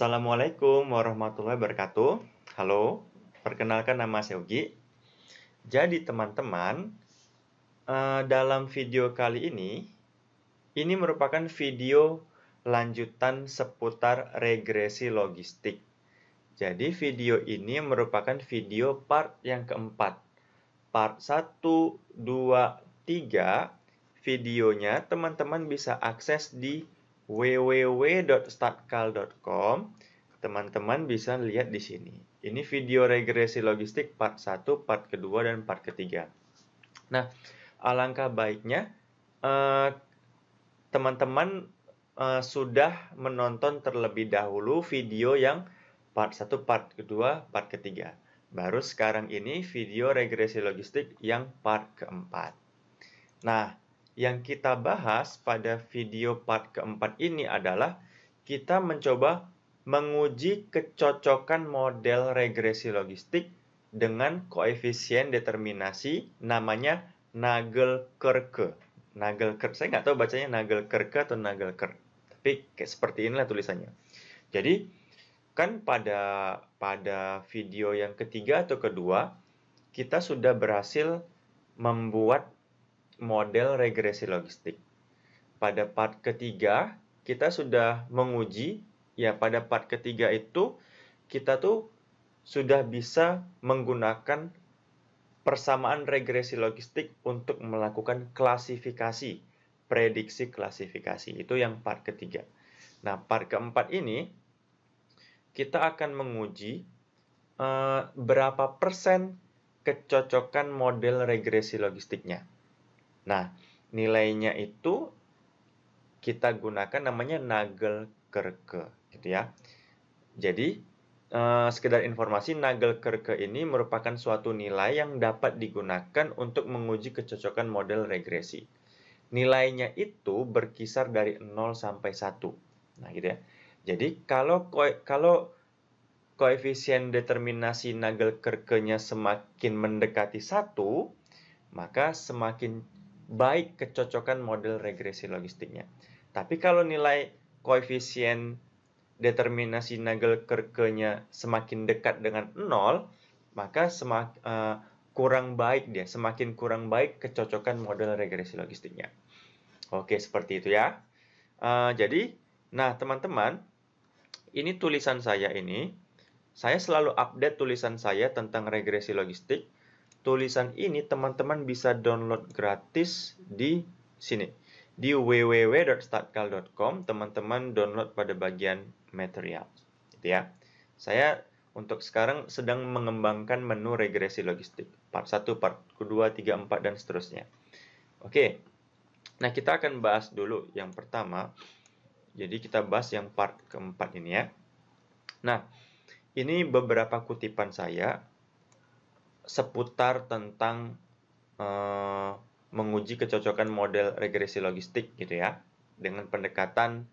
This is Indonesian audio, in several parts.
Assalamualaikum warahmatullahi wabarakatuh. Halo, perkenalkan nama saya Ugi. Jadi teman-teman, eh, dalam video kali ini, ini merupakan video lanjutan seputar regresi logistik. Jadi video ini merupakan video part yang keempat. Part 1, 2, 3, videonya teman-teman bisa akses di www.statkal.com, teman-teman bisa lihat di sini. Ini video regresi logistik part 1, part kedua, dan part ketiga. Nah, alangkah baiknya eh, teman-teman eh, eh, sudah menonton terlebih dahulu video yang part 1, part kedua, part ketiga. Baru sekarang ini video regresi logistik yang part keempat. Nah, yang kita bahas pada video part keempat ini adalah kita mencoba menguji kecocokan model regresi logistik dengan koefisien determinasi namanya Nagelkerke. Nagelkerke, saya nggak tahu bacanya Nagelkerke atau Nagelkerk. Tapi kayak seperti inilah tulisannya. Jadi kan pada pada video yang ketiga atau kedua kita sudah berhasil membuat model regresi logistik. Pada part ketiga, kita sudah menguji, ya pada part ketiga itu kita tuh sudah bisa menggunakan persamaan regresi logistik untuk melakukan klasifikasi, prediksi klasifikasi. Itu yang part ketiga. Nah, part keempat ini kita akan menguji uh, berapa persen kecocokan model regresi logistiknya. Nah, nilainya itu kita gunakan namanya Nagelkerke gitu ya. Jadi eh, sekedar informasi kerke ini merupakan suatu nilai yang dapat digunakan untuk menguji kecocokan model regresi. Nilainya itu berkisar dari 0 sampai 1. Nah, gitu ya. Jadi kalau kalau koefisien determinasi nagel nya semakin mendekati 1, maka semakin baik kecocokan model regresi logistiknya. Tapi kalau nilai koefisien determinasi nagel kerke semakin dekat dengan 0, maka semak, uh, kurang baik dia, semakin kurang baik kecocokan model regresi logistiknya. Oke, seperti itu ya. Uh, jadi, nah teman-teman, ini tulisan saya ini, saya selalu update tulisan saya tentang regresi logistik tulisan ini teman-teman bisa download gratis di sini. Di www.statkal.com teman-teman download pada bagian material. Gitu ya. Saya untuk sekarang sedang mengembangkan menu regresi logistik. Part 1, part kedua, 3, 4, dan seterusnya. Oke, nah kita akan bahas dulu yang pertama. Jadi kita bahas yang part keempat ini ya. Nah, ini beberapa kutipan saya seputar tentang uh, menguji kecocokan model regresi logistik gitu ya dengan pendekatan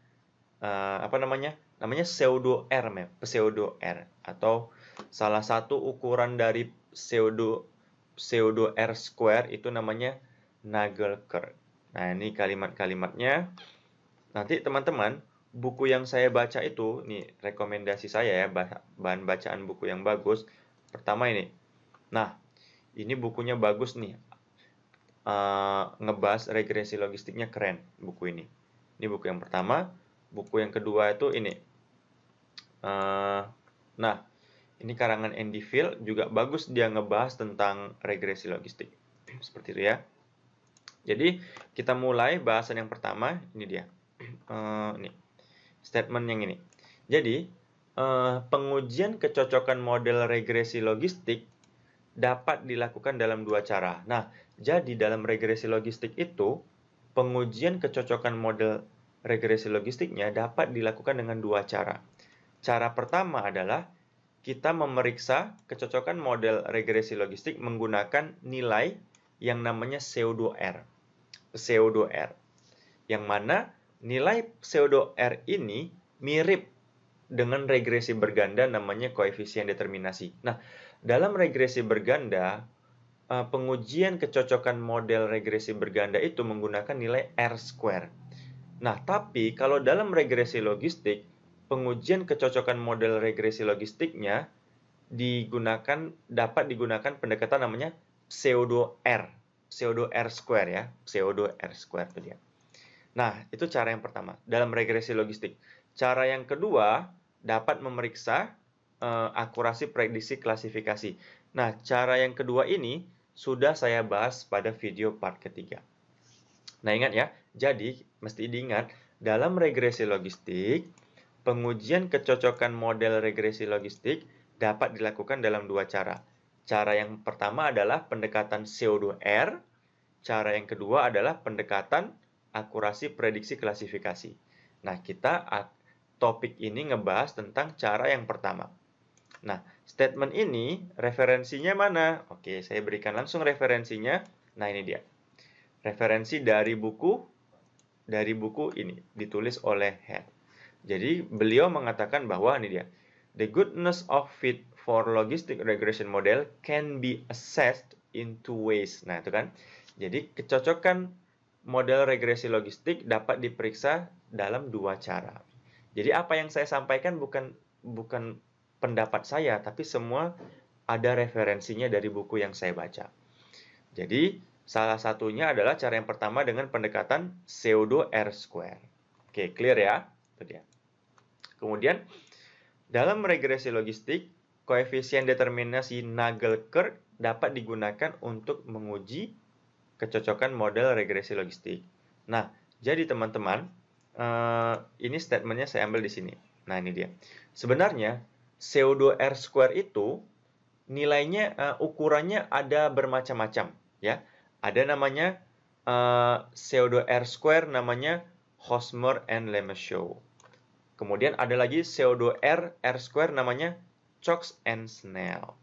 uh, apa namanya namanya pseudo R mem pseudo R atau salah satu ukuran dari pseudo pseudo R square itu namanya Nagel curve. Nah, ini kalimat-kalimatnya. Nanti teman-teman, buku yang saya baca itu, nih rekomendasi saya ya, bahan bacaan buku yang bagus. Pertama ini, Nah, ini bukunya bagus nih. Uh, ngebahas regresi logistiknya keren buku ini. Ini buku yang pertama. Buku yang kedua itu ini. Uh, nah, ini karangan Andy Field juga bagus dia ngebahas tentang regresi logistik. Seperti itu ya. Jadi, kita mulai bahasan yang pertama. Ini dia. Uh, eh, ini. Statement yang ini. Jadi, uh, pengujian kecocokan model regresi logistik dapat dilakukan dalam dua cara. Nah, jadi dalam regresi logistik itu, pengujian kecocokan model regresi logistiknya dapat dilakukan dengan dua cara. Cara pertama adalah kita memeriksa kecocokan model regresi logistik menggunakan nilai yang namanya pseudo-R. Pseudo-R. Yang mana nilai pseudo-R ini mirip dengan regresi berganda namanya koefisien determinasi. Nah, dalam regresi berganda, eh, pengujian kecocokan model regresi berganda itu menggunakan nilai R square. Nah, tapi kalau dalam regresi logistik, pengujian kecocokan model regresi logistiknya digunakan dapat digunakan pendekatan namanya pseudo R, pseudo R square ya, pseudo R square itu dia. Nah, itu cara yang pertama dalam regresi logistik. Cara yang kedua dapat memeriksa uh, akurasi prediksi klasifikasi. Nah, cara yang kedua ini sudah saya bahas pada video part ketiga. Nah, ingat ya, jadi mesti diingat dalam regresi logistik, pengujian kecocokan model regresi logistik dapat dilakukan dalam dua cara. Cara yang pertama adalah pendekatan CO2R, cara yang kedua adalah pendekatan akurasi prediksi klasifikasi. Nah, kita topik ini ngebahas tentang cara yang pertama. Nah, statement ini referensinya mana? Oke, saya berikan langsung referensinya. Nah, ini dia. Referensi dari buku dari buku ini ditulis oleh Head. Jadi, beliau mengatakan bahwa ini dia. The goodness of fit for logistic regression model can be assessed in two ways. Nah, itu kan. Jadi, kecocokan model regresi logistik dapat diperiksa dalam dua cara. Jadi, apa yang saya sampaikan bukan bukan pendapat saya, tapi semua ada referensinya dari buku yang saya baca. Jadi, salah satunya adalah cara yang pertama dengan pendekatan pseudo R square. Oke, clear ya? Itu dia. Kemudian, dalam regresi logistik, koefisien determinasi Nagle-Kirk dapat digunakan untuk menguji kecocokan model regresi logistik. Nah, jadi teman-teman, eh, ini statementnya saya ambil di sini. Nah, ini dia. Sebenarnya, CO2 R square itu nilainya uh, ukurannya ada bermacam-macam ya. Ada namanya uh, eh, CO2 R square namanya Hosmer and Lemeshow. Kemudian ada lagi CO2 R R square namanya Chox and Snell.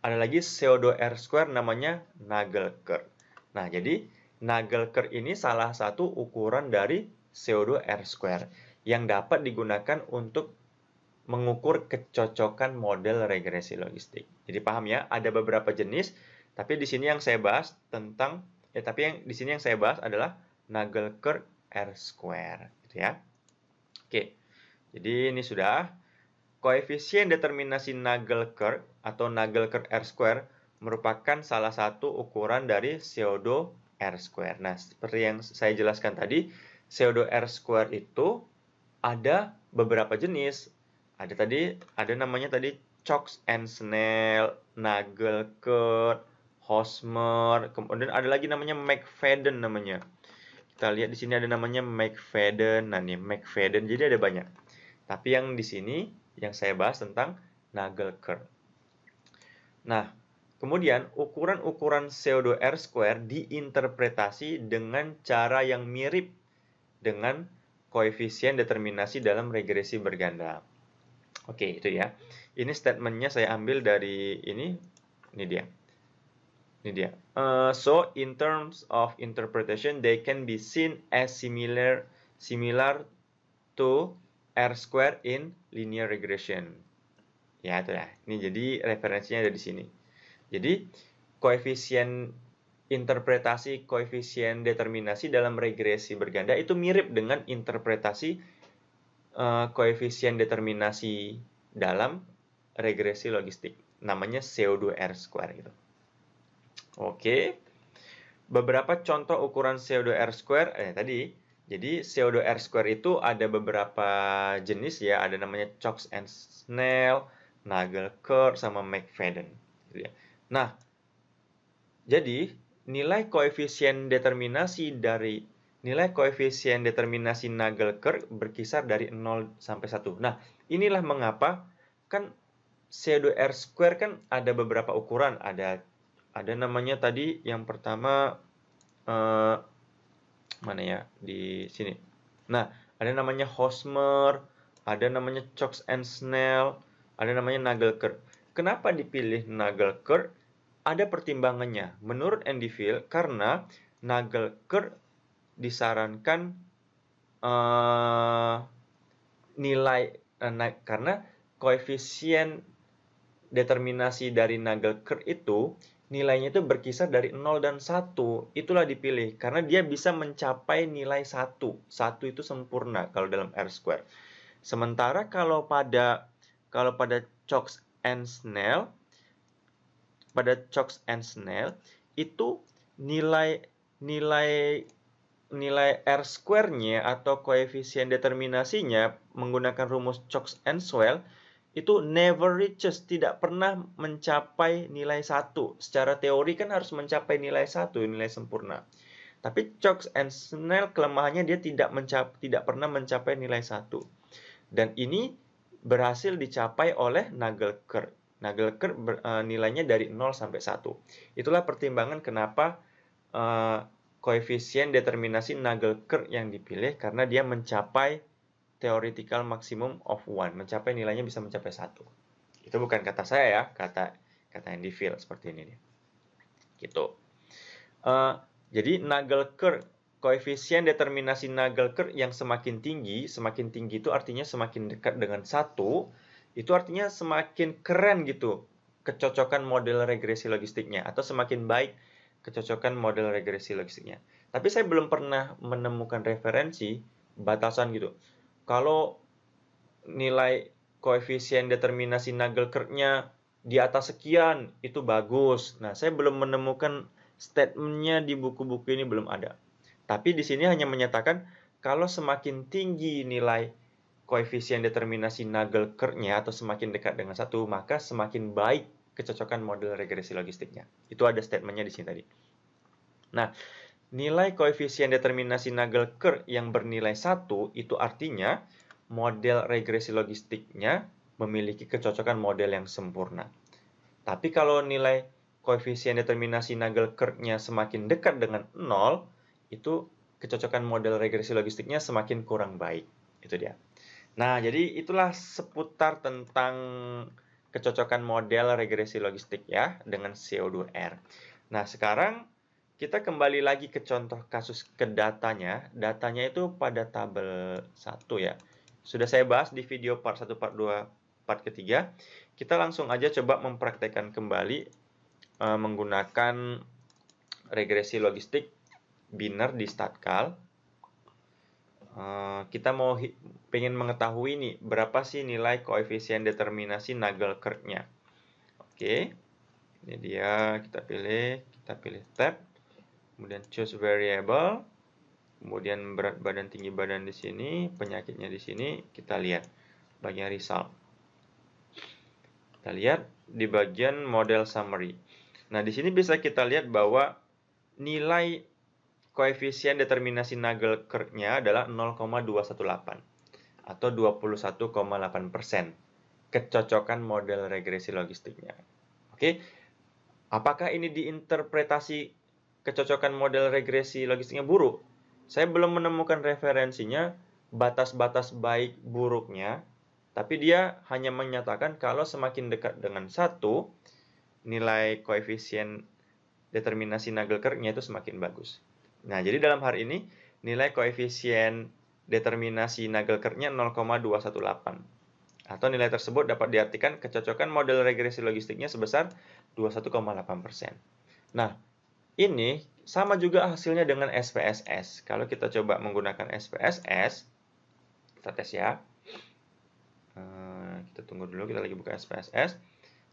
Ada lagi CO2 R square namanya Nagelker. Nah, jadi Nagelker ini salah satu ukuran dari CO2 R square yang dapat digunakan untuk mengukur kecocokan model regresi logistik. Jadi paham ya, ada beberapa jenis, tapi di sini yang saya bahas tentang ya tapi yang di sini yang saya bahas adalah Nagelkerk R square gitu ya. Oke. Jadi ini sudah koefisien determinasi Nagelkerk atau Nagelkerk R square merupakan salah satu ukuran dari pseudo R square. Nah, seperti yang saya jelaskan tadi, pseudo R square itu ada beberapa jenis, ada tadi ada namanya tadi Chox and Snell, Nagelkert, Hosmer, kemudian ada lagi namanya McFadden namanya. Kita lihat di sini ada namanya McFadden. Nah, nih McFadden. Jadi ada banyak. Tapi yang di sini yang saya bahas tentang Nagelkert. Nah, kemudian ukuran-ukuran pseudo R square diinterpretasi dengan cara yang mirip dengan koefisien determinasi dalam regresi berganda. Oke, itu ya. Ini statementnya saya ambil dari ini. Ini dia. Ini dia. Uh, so, in terms of interpretation, they can be seen as similar similar to R square in linear regression. Ya, itu ya. Ini jadi referensinya ada di sini. Jadi, koefisien interpretasi koefisien determinasi dalam regresi berganda itu mirip dengan interpretasi Eh, koefisien determinasi dalam regresi logistik. Namanya CO2R square gitu. Oke. Beberapa contoh ukuran CO2R square eh tadi. Jadi CO2R square itu ada beberapa jenis ya, ada namanya Chox and Snell, curve sama McFadden gitu ya. Nah, jadi nilai koefisien determinasi dari nilai koefisien determinasi Nagle-Kerk berkisar dari 0 sampai 1. Nah, inilah mengapa kan c 2 r square kan ada beberapa ukuran, ada ada namanya tadi yang pertama eh, mana ya di sini. Nah, ada namanya Hosmer, ada namanya Chox and Snell, ada namanya Nagle-Kerk. Kenapa dipilih Nagle-Kerk? Ada pertimbangannya. Menurut Andy Field karena Nagle-Kerk disarankan uh, nilai uh, naik karena koefisien determinasi dari Nagelker itu nilainya itu berkisar dari 0 dan 1. Itulah dipilih karena dia bisa mencapai nilai 1. 1 itu sempurna kalau dalam R square. Sementara kalau pada kalau pada Chocks and Snell pada Chocks and Snell itu nilai nilai nilai R square-nya atau koefisien determinasinya menggunakan rumus Chocks and Swell itu never reaches, tidak pernah mencapai nilai satu. Secara teori kan harus mencapai nilai satu, nilai sempurna. Tapi Chocks and Snell kelemahannya dia tidak mencap, tidak pernah mencapai nilai satu. Dan ini berhasil dicapai oleh Nagelker. Nagelker ber, e, nilainya dari 0 sampai 1. Itulah pertimbangan kenapa eh, koefisien determinasi Nagelker yang dipilih karena dia mencapai theoretical maximum of one, mencapai nilainya bisa mencapai satu. Itu bukan kata saya ya, kata kata Andy Field seperti ini nih. Gitu. Uh, jadi Nagelker koefisien determinasi Nagelker yang semakin tinggi, semakin tinggi itu artinya semakin dekat dengan satu, itu artinya semakin keren gitu kecocokan model regresi logistiknya atau semakin baik kecocokan model regresi logistiknya. Tapi saya belum pernah menemukan referensi batasan gitu. Kalau nilai koefisien determinasi Nagelkerk-nya di atas sekian itu bagus. Nah, saya belum menemukan statementnya di buku-buku ini belum ada. Tapi di sini hanya menyatakan kalau semakin tinggi nilai koefisien determinasi Nagelkerk-nya atau semakin dekat dengan satu, maka semakin baik kecocokan model regresi logistiknya. Itu ada statementnya di sini tadi. Nah, nilai koefisien determinasi Nagle-Kerr yang bernilai satu itu artinya model regresi logistiknya memiliki kecocokan model yang sempurna. Tapi kalau nilai koefisien determinasi Nagle-Kerr-nya semakin dekat dengan nol itu kecocokan model regresi logistiknya semakin kurang baik. Itu dia. Nah, jadi itulah seputar tentang kecocokan model regresi logistik ya dengan CO2R. Nah, sekarang kita kembali lagi ke contoh kasus kedatanya datanya. itu pada tabel 1 ya. Sudah saya bahas di video part 1, part 2, part ketiga. Kita langsung aja coba mempraktekkan kembali e, menggunakan regresi logistik biner di StatCal. Eh, kita mau pengen mengetahui nih berapa sih nilai koefisien determinasi Nagelkerk-nya. Oke. Ini dia kita pilih, kita pilih tab, kemudian choose variable, kemudian berat badan tinggi badan di sini, penyakitnya di sini, kita lihat bagian result. Kita lihat di bagian model summary. Nah, di sini bisa kita lihat bahwa nilai koefisien determinasi nagel kerknya adalah 0,218 atau 21,8 persen kecocokan model regresi logistiknya. Oke, apakah ini diinterpretasi kecocokan model regresi logistiknya buruk? Saya belum menemukan referensinya batas-batas baik buruknya, tapi dia hanya menyatakan kalau semakin dekat dengan satu, nilai koefisien determinasi nagel kirknya itu semakin bagus. Nah, jadi dalam hal ini nilai koefisien determinasi Nagelkernya 0,218. Atau nilai tersebut dapat diartikan kecocokan model regresi logistiknya sebesar 21,8%. Nah, ini sama juga hasilnya dengan SPSS. Kalau kita coba menggunakan SPSS, kita tes ya. Nah, kita tunggu dulu, kita lagi buka SPSS.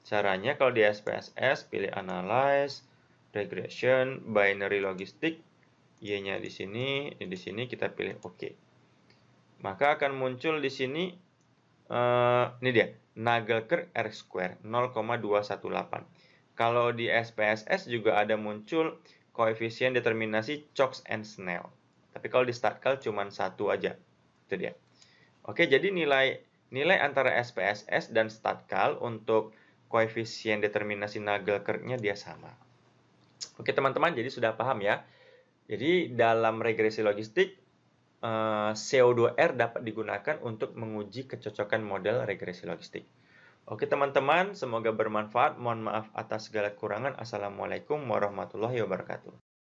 Caranya kalau di SPSS, pilih Analyze, Regression, Binary logistic y-nya di sini, di sini kita pilih OK. Maka akan muncul di sini, uh, ini dia, Nagelker R square 0,218. Kalau di SPSS juga ada muncul koefisien determinasi Chox and Snell. Tapi kalau di StatKal cuma satu aja, itu dia. Oke, jadi nilai nilai antara SPSS dan StatKal untuk koefisien determinasi Nagelkernya dia sama. Oke teman-teman, jadi sudah paham ya jadi dalam regresi logistik, eh, CO2R dapat digunakan untuk menguji kecocokan model regresi logistik. Oke teman-teman, semoga bermanfaat. Mohon maaf atas segala kekurangan. Assalamualaikum warahmatullahi wabarakatuh.